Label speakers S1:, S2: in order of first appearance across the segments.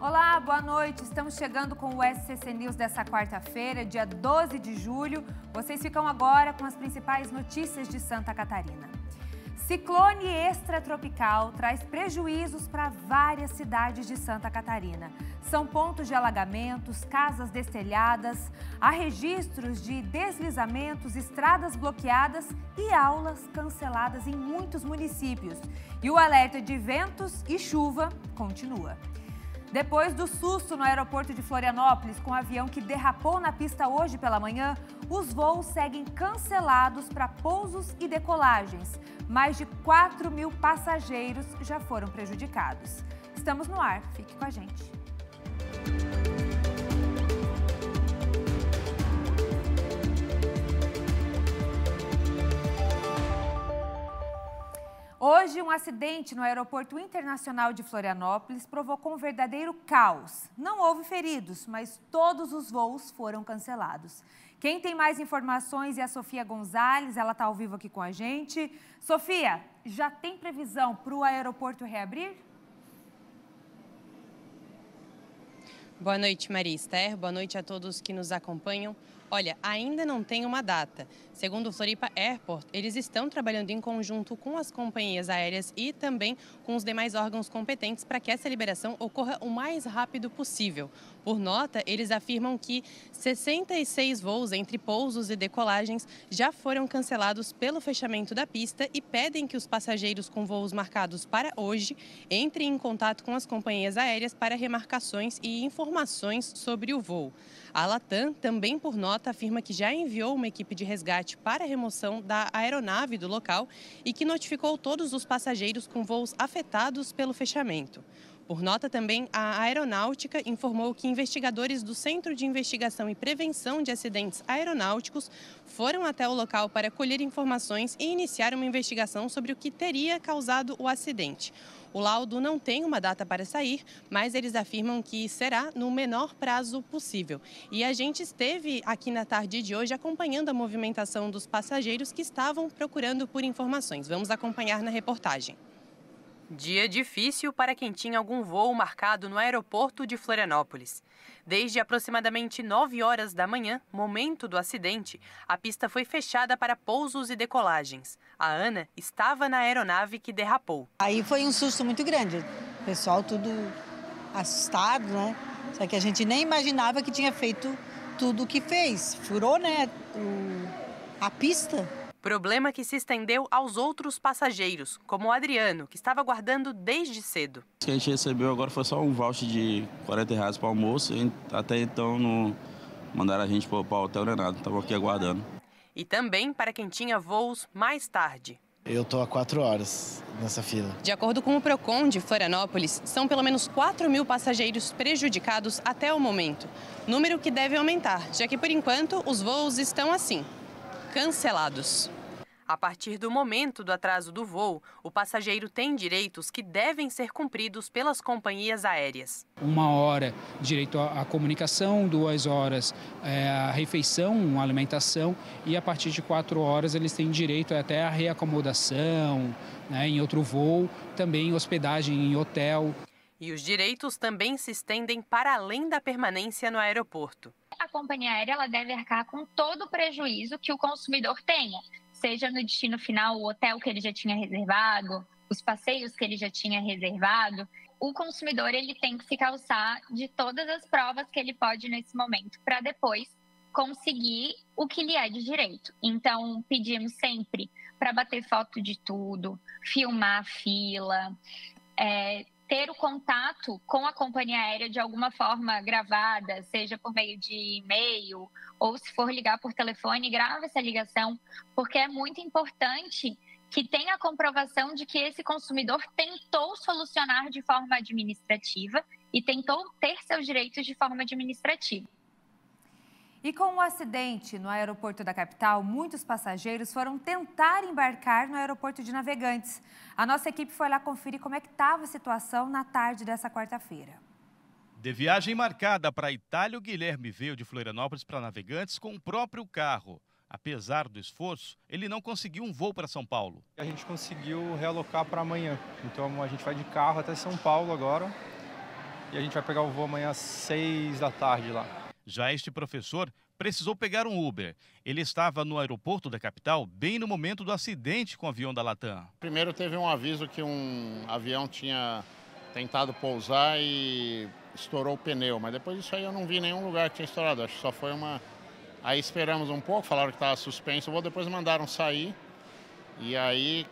S1: Olá, boa noite. Estamos chegando com o SCC News dessa quarta-feira, dia 12 de julho. Vocês ficam agora com as principais notícias de Santa Catarina. Ciclone extratropical traz prejuízos para várias cidades de Santa Catarina. São pontos de alagamentos, casas destelhadas, há registros de deslizamentos, estradas bloqueadas e aulas canceladas em muitos municípios. E o alerta de ventos e chuva continua. Depois do susto no aeroporto de Florianópolis com o um avião que derrapou na pista hoje pela manhã, os voos seguem cancelados para pousos e decolagens. Mais de 4 mil passageiros já foram prejudicados. Estamos no ar, fique com a gente. Hoje, um acidente no Aeroporto Internacional de Florianópolis provocou um verdadeiro caos. Não houve feridos, mas todos os voos foram cancelados. Quem tem mais informações é a Sofia Gonzalez, ela está ao vivo aqui com a gente. Sofia, já tem previsão para o aeroporto reabrir?
S2: Boa noite, Maria Esther. Boa noite a todos que nos acompanham. Olha, ainda não tem uma data. Segundo o Floripa Airport, eles estão trabalhando em conjunto com as companhias aéreas e também com os demais órgãos competentes para que essa liberação ocorra o mais rápido possível. Por nota, eles afirmam que 66 voos entre pousos e decolagens já foram cancelados pelo fechamento da pista e pedem que os passageiros com voos marcados para hoje entrem em contato com as companhias aéreas para remarcações e informações sobre o voo. A Latam também por nota nota, afirma que já enviou uma equipe de resgate para a remoção da aeronave do local e que notificou todos os passageiros com voos afetados pelo fechamento. Por nota também, a Aeronáutica informou que investigadores do Centro de Investigação e Prevenção de Acidentes Aeronáuticos foram até o local para colher informações e iniciar uma investigação sobre o que teria causado o acidente. O laudo não tem uma data para sair, mas eles afirmam que será no menor prazo possível. E a gente esteve aqui na tarde de hoje acompanhando a movimentação dos passageiros que estavam procurando por informações. Vamos acompanhar na reportagem. Dia difícil para quem tinha algum voo marcado no aeroporto de Florianópolis. Desde aproximadamente 9 horas da manhã, momento do acidente, a pista foi fechada para pousos e decolagens. A Ana estava na aeronave que derrapou. Aí foi um susto muito grande. O pessoal tudo assustado, né? Só que a gente nem imaginava que tinha feito tudo o que fez. Furou, né, a pista. Problema que se estendeu aos outros passageiros, como o Adriano, que estava aguardando desde cedo.
S3: O que a gente recebeu agora foi só um voucher de 40 reais para almoço. Até então não mandaram a gente para o hotel nem nada, estava aqui aguardando.
S2: E também para quem tinha voos mais tarde.
S3: Eu estou há quatro horas nessa fila.
S2: De acordo com o PROCON de Florianópolis, são pelo menos 4 mil passageiros prejudicados até o momento. Número que deve aumentar, já que por enquanto os voos estão assim, cancelados. A partir do momento do atraso do voo, o passageiro tem direitos que devem ser cumpridos pelas companhias aéreas.
S4: Uma hora, direito à comunicação, duas horas, é, refeição, à alimentação, e a partir de quatro horas eles têm direito até à reacomodação, né, em outro voo, também hospedagem em hotel.
S2: E os direitos também se estendem para além da permanência no aeroporto a companhia aérea ela deve
S5: arcar com todo o prejuízo que o consumidor tenha, seja no destino final, o hotel que ele já tinha reservado, os passeios que ele já tinha reservado. O consumidor ele tem que se calçar de todas as provas que ele pode nesse momento para depois conseguir o que lhe é de direito. Então, pedimos sempre para bater foto de tudo, filmar a fila, é, ter o contato com a companhia aérea de alguma forma gravada, seja por meio de e-mail ou se for ligar por telefone, grava essa ligação, porque é muito importante que tenha a comprovação de que esse consumidor tentou solucionar de forma administrativa e tentou ter seus direitos de forma administrativa. E com o um
S1: acidente no aeroporto da capital, muitos passageiros foram tentar embarcar no aeroporto de Navegantes. A nossa equipe foi lá conferir como é que estava a situação na tarde dessa quarta-feira.
S3: De viagem marcada para a Itália, o Guilherme veio de Florianópolis para Navegantes com o próprio carro. Apesar do esforço, ele não conseguiu um voo para São Paulo. A gente conseguiu realocar para amanhã. Então a gente vai de carro até São Paulo agora. E a gente vai pegar o voo amanhã às seis da tarde lá. Já este professor precisou pegar um Uber. Ele estava no aeroporto da capital bem no momento do acidente com o avião da Latam.
S6: Primeiro teve um aviso que um avião tinha tentado pousar e estourou o pneu, mas depois disso aí eu não vi nenhum lugar que tinha estourado, acho que só foi uma... Aí esperamos um pouco, falaram que estava suspenso, vou depois mandaram sair e aí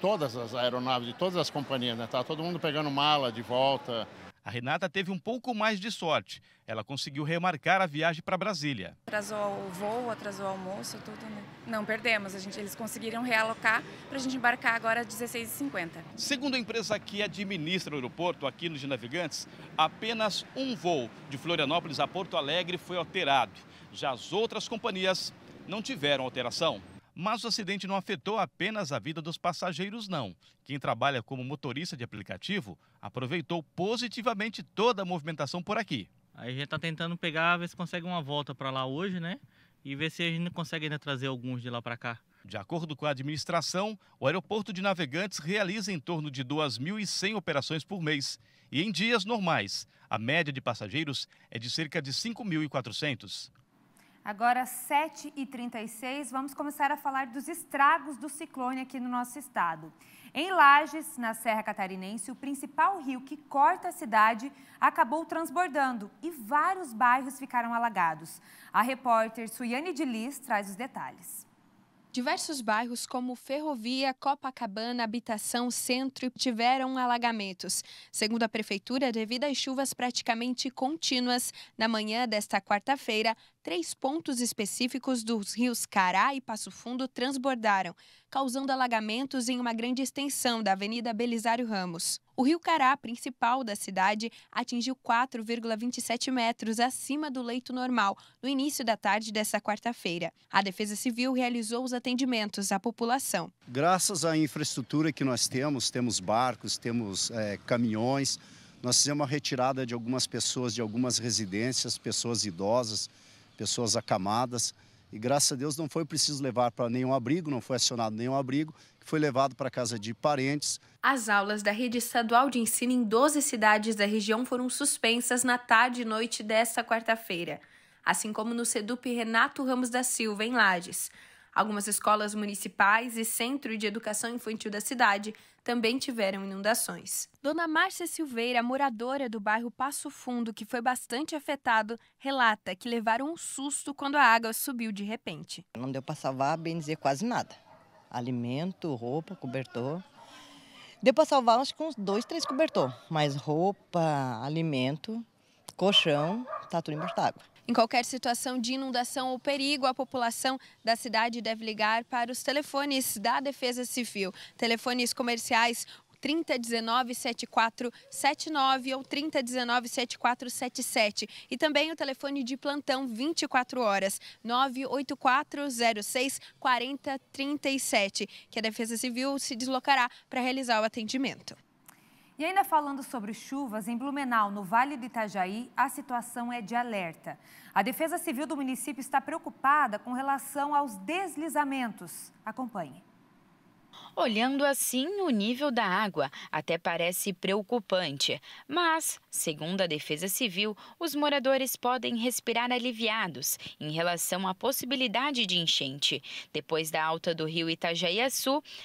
S6: todas as aeronaves de todas as companhias, né? Tá todo mundo pegando mala de volta, a
S3: Renata teve um pouco mais de sorte. Ela conseguiu remarcar a viagem para Brasília.
S1: Atrasou o voo, atrasou o almoço, tudo, né? Não perdemos, a gente, eles conseguiram realocar para a gente
S5: embarcar agora às 16h50.
S3: Segundo a empresa que administra o aeroporto, aqui nos Navegantes, apenas um voo de Florianópolis a Porto Alegre foi alterado. Já as outras companhias não tiveram alteração. Mas o acidente não afetou apenas a vida dos passageiros, não. Quem trabalha como motorista de aplicativo aproveitou positivamente toda a movimentação por aqui. Aí a gente está tentando pegar, ver se consegue uma volta para lá hoje, né? E ver se a gente consegue ainda trazer alguns de lá para cá. De acordo com a administração, o aeroporto de navegantes realiza em torno de 2.100 operações por mês. E em dias normais, a média de passageiros é de cerca de 5.400.
S1: Agora, 7h36, vamos começar a falar dos estragos do ciclone aqui no nosso estado. Em Lages, na Serra Catarinense, o principal rio que corta a cidade acabou transbordando e vários bairros ficaram alagados. A repórter Suiane de Liz traz os detalhes. Diversos bairros, como Ferrovia,
S7: Copacabana, Habitação, Centro, tiveram alagamentos. Segundo a Prefeitura, devido às chuvas praticamente contínuas, na manhã desta quarta-feira, três pontos específicos dos rios Cará e Passo Fundo transbordaram, causando alagamentos em uma grande extensão da Avenida Belisário Ramos. O rio Cará, principal da cidade, atingiu 4,27 metros acima do leito normal no início da tarde desta quarta-feira. A Defesa Civil realizou os atendimentos à população.
S5: Graças à
S3: infraestrutura que nós temos, temos barcos, temos é, caminhões, nós fizemos a retirada de algumas pessoas de algumas residências, pessoas idosas, pessoas acamadas. E graças a Deus não foi preciso levar para nenhum abrigo, não foi acionado nenhum abrigo, foi levado para casa de parentes.
S7: As aulas da rede estadual de ensino em 12 cidades da região foram suspensas na tarde e noite desta quarta-feira, assim como no SEDUP Renato Ramos da Silva, em Lages. Algumas escolas municipais e centro de educação infantil da cidade também tiveram inundações. Dona Márcia Silveira, moradora do bairro Passo Fundo, que foi bastante afetado, relata que levaram um susto quando a água
S3: subiu de repente. Não deu para salvar, bem dizer, quase nada. Alimento, roupa, cobertor. Deu para salvar acho que uns dois, três cobertor, mas roupa, alimento, colchão, tá tudo embaixo d'água.
S7: Em qualquer situação de inundação ou perigo, a população da cidade deve ligar para os telefones da Defesa Civil. Telefones comerciais 3019 7479 ou 3019 7477 e também o telefone de plantão 24 horas 98406 4037, que a Defesa Civil se deslocará para realizar o atendimento.
S1: E ainda falando sobre chuvas, em Blumenau, no Vale do Itajaí, a situação é de alerta. A Defesa Civil do município está preocupada com relação aos deslizamentos. Acompanhe.
S5: Olhando assim, o nível da água até parece preocupante, mas, segundo a Defesa Civil, os moradores podem respirar aliviados em relação à possibilidade de enchente. Depois da alta do rio itajaí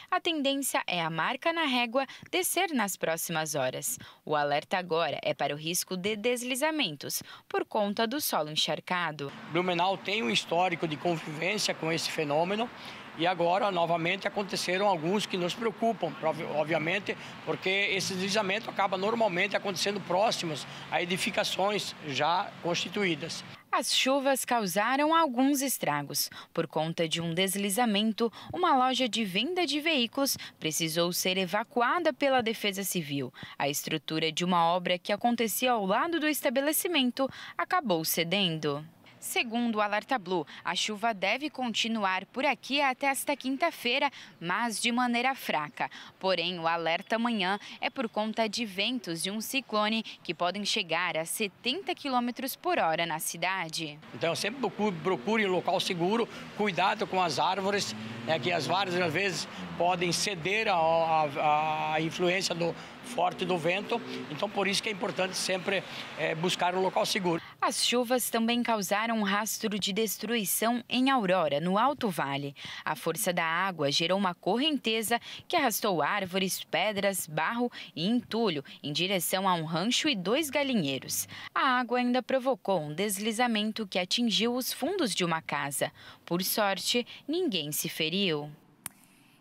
S5: a tendência é a marca na régua descer nas próximas horas. O alerta agora é para o risco de deslizamentos por conta do solo encharcado. Blumenau tem um histórico de convivência com esse fenômeno. E agora, novamente, aconteceram alguns que nos preocupam, obviamente, porque esse deslizamento acaba normalmente acontecendo próximos a edificações já constituídas. As chuvas causaram alguns estragos. Por conta de um deslizamento, uma loja de venda de veículos precisou ser evacuada pela Defesa Civil. A estrutura de uma obra que acontecia ao lado do estabelecimento acabou cedendo. Segundo o Alerta Blue, a chuva deve continuar por aqui até esta quinta-feira, mas de maneira fraca. Porém, o alerta amanhã é por conta de ventos de um ciclone que podem chegar a 70 km por hora na cidade. Então, sempre procure um local seguro, cuidado com as árvores, né, que as várias às vezes podem ceder à influência do, forte do vento. Então, por isso que é importante sempre é, buscar um local seguro. As chuvas também causaram um rastro de destruição em Aurora, no Alto Vale. A força da água gerou uma correnteza que arrastou árvores, pedras, barro e entulho em direção a um rancho e dois galinheiros. A água ainda provocou um deslizamento que atingiu os fundos de uma casa. Por sorte, ninguém se feriu.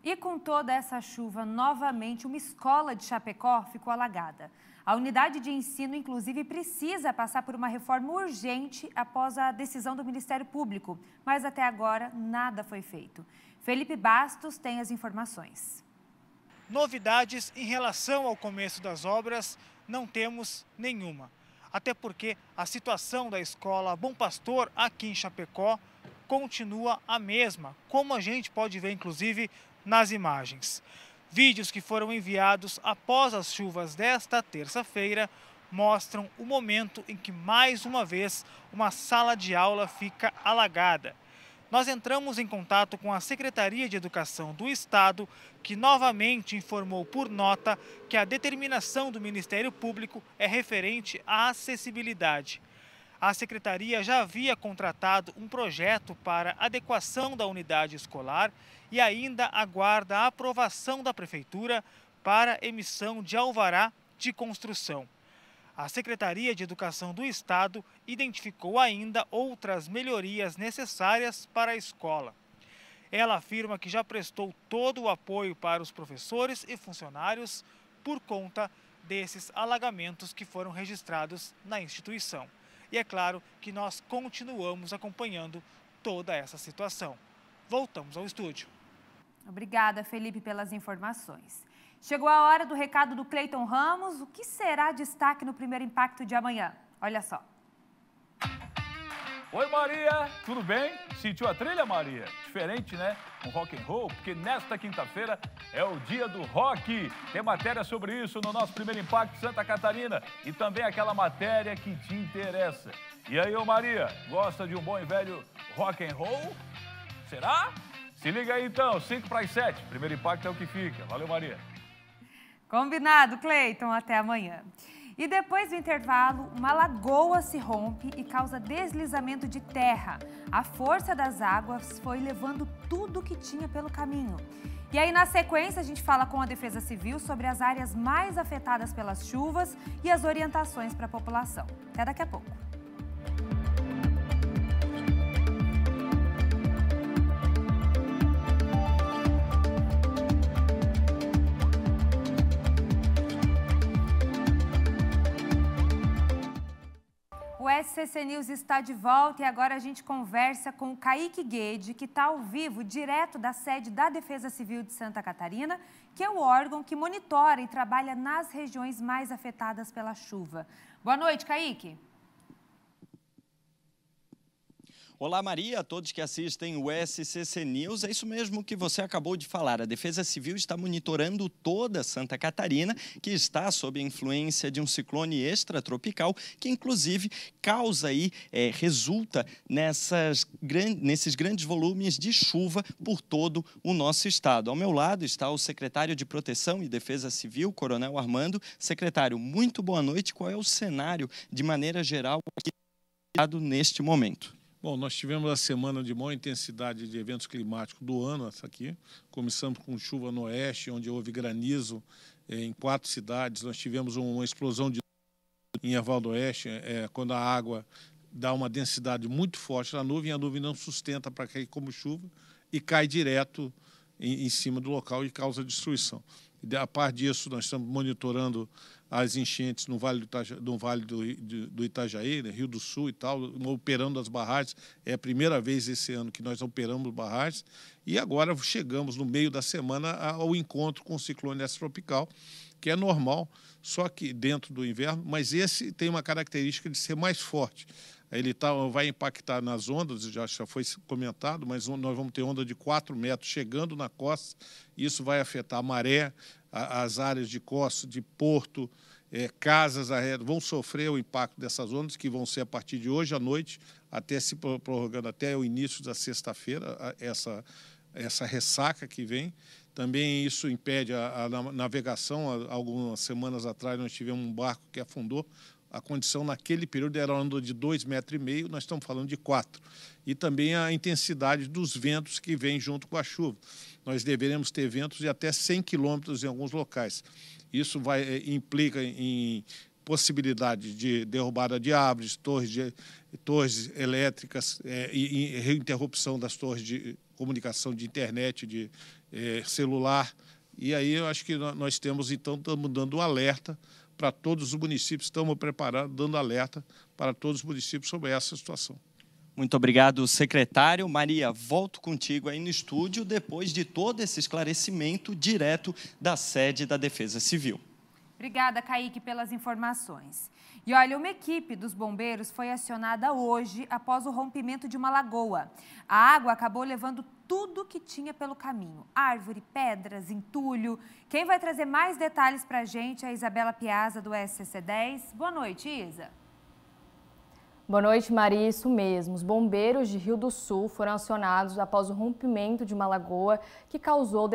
S1: E com toda essa chuva, novamente uma escola de Chapecó ficou alagada. A unidade de ensino, inclusive, precisa passar por uma reforma urgente após a decisão do Ministério Público, mas até agora nada foi feito. Felipe Bastos tem as informações.
S4: Novidades em relação ao começo das obras não temos nenhuma. Até porque a situação da escola Bom Pastor aqui em Chapecó continua a mesma, como a gente pode ver, inclusive, nas imagens. Vídeos que foram enviados após as chuvas desta terça-feira mostram o momento em que, mais uma vez, uma sala de aula fica alagada. Nós entramos em contato com a Secretaria de Educação do Estado, que novamente informou por nota que a determinação do Ministério Público é referente à acessibilidade. A secretaria já havia contratado um projeto para adequação da unidade escolar e ainda aguarda a aprovação da prefeitura para emissão de alvará de construção. A Secretaria de Educação do Estado identificou ainda outras melhorias necessárias para a escola. Ela afirma que já prestou todo o apoio para os professores e funcionários por conta desses alagamentos que foram registrados na instituição. E é claro que nós continuamos acompanhando toda essa situação. Voltamos ao estúdio.
S1: Obrigada, Felipe, pelas informações. Chegou a hora do recado do Cleiton Ramos. O que será destaque no primeiro impacto de amanhã? Olha só.
S3: Oi, Maria! Tudo bem? Sentiu a trilha, Maria? Diferente, né? Um rock and roll, porque nesta quinta-feira é o dia do rock. Tem matéria sobre isso no nosso primeiro impacto Santa Catarina e também aquela matéria que te interessa. E aí, ô Maria, gosta de um bom e velho rock and
S6: roll? Será? Se liga aí então, 5 para as 7. Primeiro impacto é o que fica. Valeu, Maria.
S1: Combinado, Cleiton. Até amanhã. E depois do intervalo, uma lagoa se rompe e causa deslizamento de terra. A força das águas foi levando tudo que tinha pelo caminho. E aí, na sequência, a gente fala com a Defesa Civil sobre as áreas mais afetadas pelas chuvas e as orientações para a população. Até daqui a pouco. SCC News está de volta e agora a gente conversa com o Kaique Guede, que está ao vivo, direto da sede da Defesa Civil de Santa Catarina, que é o órgão que monitora e trabalha nas regiões mais afetadas pela chuva. Boa noite, Kaique.
S3: Olá, Maria, a todos que assistem o SCC News. É isso mesmo que você acabou de falar. A Defesa Civil está monitorando toda Santa Catarina, que está sob a influência de um ciclone extratropical, que inclusive causa e é, resulta nessas, nesses grandes volumes de chuva por todo o nosso estado. Ao meu lado está o secretário de Proteção e Defesa Civil, Coronel Armando. Secretário, muito boa noite. Qual é o cenário, de maneira geral, aqui neste momento?
S6: Bom, nós tivemos a semana de maior intensidade de eventos climáticos do ano, essa aqui. Começamos com chuva no oeste, onde houve granizo eh, em quatro cidades. Nós tivemos uma explosão de em Erval do Oeste, é, quando a água dá uma densidade muito forte na nuvem, a nuvem não sustenta para cair como chuva e cai direto em, em cima do local e causa destruição. E, a par disso, nós estamos monitorando as enchentes no Vale do, Itaja, no vale do, do, Itajaí, né, Rio do Sul e tal, operando as barragens. É a primeira vez esse ano que nós operamos barragens. E agora chegamos no meio da semana ao encontro com o ciclone tropical, que é normal, só que dentro do inverno, mas esse tem uma característica de ser mais forte. Ele tá, vai impactar nas ondas, já, já foi comentado, mas nós vamos ter onda de 4 metros chegando na costa. Isso vai afetar a maré, as áreas de costa, de porto, é, casas vão sofrer o impacto dessas ondas, que vão ser a partir de hoje à noite, até se prorrogando até o início da sexta-feira, essa, essa ressaca que vem. Também isso impede a, a navegação. algumas semanas atrás nós tivemos um barco que afundou a condição naquele período era onda de 2,5 metros, e meio, nós estamos falando de 4. E também a intensidade dos ventos que vem junto com a chuva. Nós deveremos ter ventos de até 100 quilômetros em alguns locais. Isso vai, eh, implica em possibilidade de derrubada de árvores, torres, de, torres elétricas é, e, e interrupção das torres de comunicação de internet, de é, celular. E aí eu acho que nós temos, então, estamos dando um alerta para todos os municípios. Estamos preparando, dando alerta para todos os municípios sobre essa situação. Muito obrigado, secretário.
S3: Maria, volto contigo aí no estúdio depois de todo esse esclarecimento direto da sede da Defesa Civil.
S1: Obrigada, Kaique, pelas informações. E olha, uma equipe dos bombeiros foi acionada hoje após o rompimento de uma lagoa. A água acabou levando tudo que tinha pelo caminho: árvore, pedras, entulho. Quem vai trazer mais detalhes para a gente é a Isabela Piazza, do SCC10. Boa noite, Isa. Boa noite, Maria. Isso mesmo. Os bombeiros de Rio do Sul foram acionados após o rompimento de uma lagoa que causou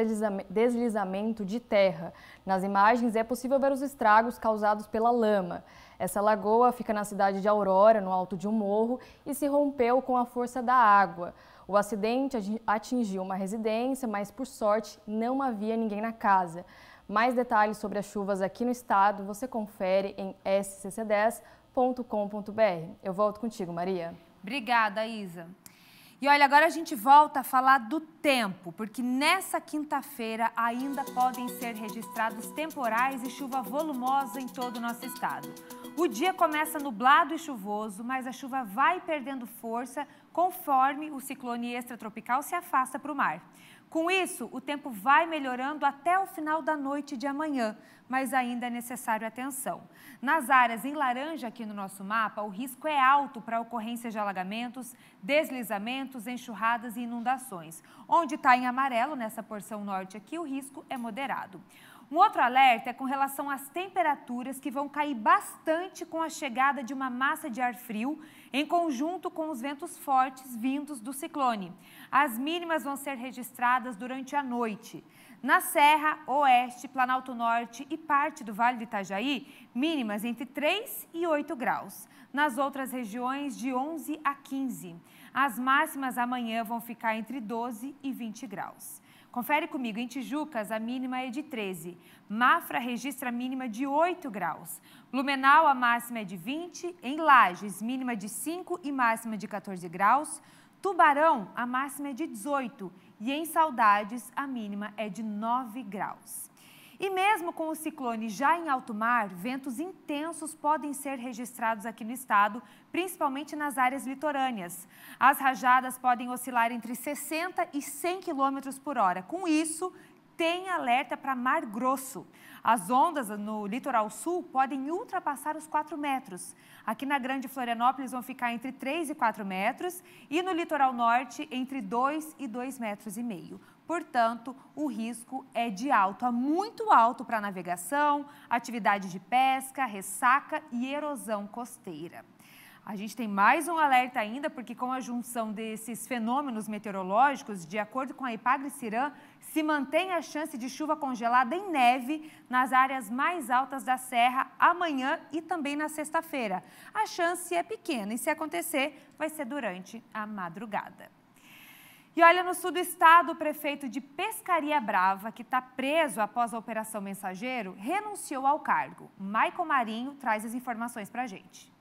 S1: deslizamento de terra. Nas imagens é possível ver os estragos causados pela lama. Essa lagoa fica na cidade de Aurora, no alto de um morro, e se rompeu com a força da água. O acidente atingiu uma residência, mas por sorte não havia ninguém na casa. Mais detalhes sobre as chuvas aqui no estado você confere em SCC10.com com.br. Eu volto contigo, Maria. Obrigada, Isa. E olha, agora a gente volta a falar do tempo, porque nessa quinta-feira ainda podem ser registrados temporais e chuva volumosa em todo o nosso estado. O dia começa nublado e chuvoso, mas a chuva vai perdendo força conforme o ciclone extratropical se afasta para o mar. Com isso, o tempo vai melhorando até o final da noite de amanhã, mas ainda é necessário atenção. Nas áreas em laranja aqui no nosso mapa, o risco é alto para ocorrência de alagamentos, deslizamentos, enxurradas e inundações. Onde está em amarelo, nessa porção norte aqui, o risco é moderado. Um outro alerta é com relação às temperaturas que vão cair bastante com a chegada de uma massa de ar frio, em conjunto com os ventos fortes vindos do ciclone. As mínimas vão ser registradas durante a noite. Na Serra, Oeste, Planalto Norte e parte do Vale do Itajaí, mínimas entre 3 e 8 graus. Nas outras regiões, de 11 a 15. As máximas amanhã vão ficar entre 12 e 20 graus. Confere comigo, em Tijucas a mínima é de 13, Mafra registra a mínima de 8 graus, Blumenau a máxima é de 20, em Lages mínima de 5 e máxima de 14 graus, Tubarão a máxima é de 18 e em Saudades a mínima é de 9 graus. E mesmo com o ciclone já em alto mar, ventos intensos podem ser registrados aqui no estado, principalmente nas áreas litorâneas. As rajadas podem oscilar entre 60 e 100 km por hora. Com isso, tem alerta para mar grosso. As ondas no litoral sul podem ultrapassar os 4 metros. Aqui na Grande Florianópolis vão ficar entre 3 e 4 metros e no litoral norte entre 2 e 2 metros e meio. Portanto, o risco é de alto, a muito alto para navegação, atividade de pesca, ressaca e erosão costeira. A gente tem mais um alerta ainda, porque com a junção desses fenômenos meteorológicos, de acordo com a Ipagre-Cirã, se mantém a chance de chuva congelada em neve nas áreas mais altas da serra amanhã e também na sexta-feira. A chance é pequena e se acontecer, vai ser durante a madrugada. E olha, no sul do estado, o prefeito de Pescaria Brava, que está preso após a Operação Mensageiro, renunciou ao cargo. Maicon Marinho traz as informações para a gente.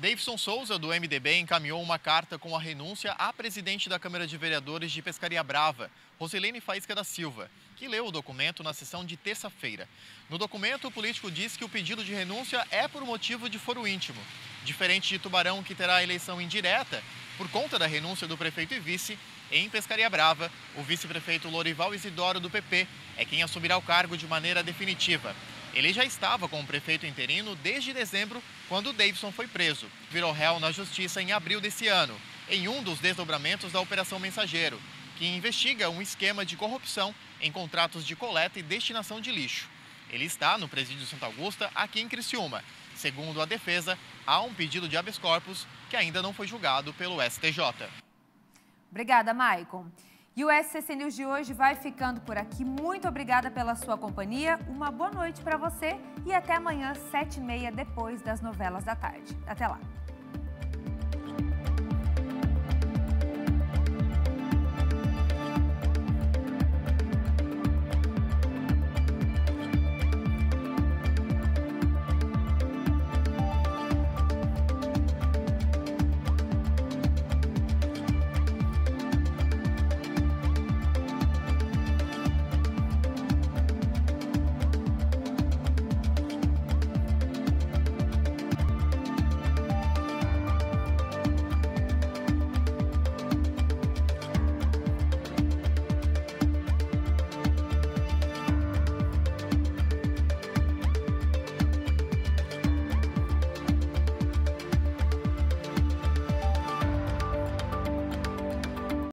S3: Davidson Souza, do MDB, encaminhou uma carta com a renúncia à presidente da Câmara de Vereadores de Pescaria Brava, Rosilene Faísca da Silva, que leu o documento na sessão de terça-feira. No documento, o político diz que o pedido de renúncia é por motivo de foro íntimo. Diferente de Tubarão, que terá eleição indireta, por conta da renúncia do prefeito e vice, em Pescaria Brava, o vice-prefeito Lorival Isidoro, do PP, é quem assumirá o cargo de maneira definitiva. Ele já estava com o prefeito interino desde dezembro, quando Davidson foi preso. Virou réu na justiça em abril desse ano, em um dos desdobramentos da Operação Mensageiro, que investiga um esquema de corrupção em contratos de coleta e destinação de lixo. Ele está no presídio Santa Augusta, aqui em Criciúma. Segundo a defesa, há um pedido de habeas corpus que ainda não foi julgado pelo STJ.
S1: Obrigada, Maicon. E o SCC News de hoje vai ficando por aqui. Muito obrigada pela sua companhia, uma boa noite para você e até amanhã, 7h30, depois das novelas da tarde. Até lá!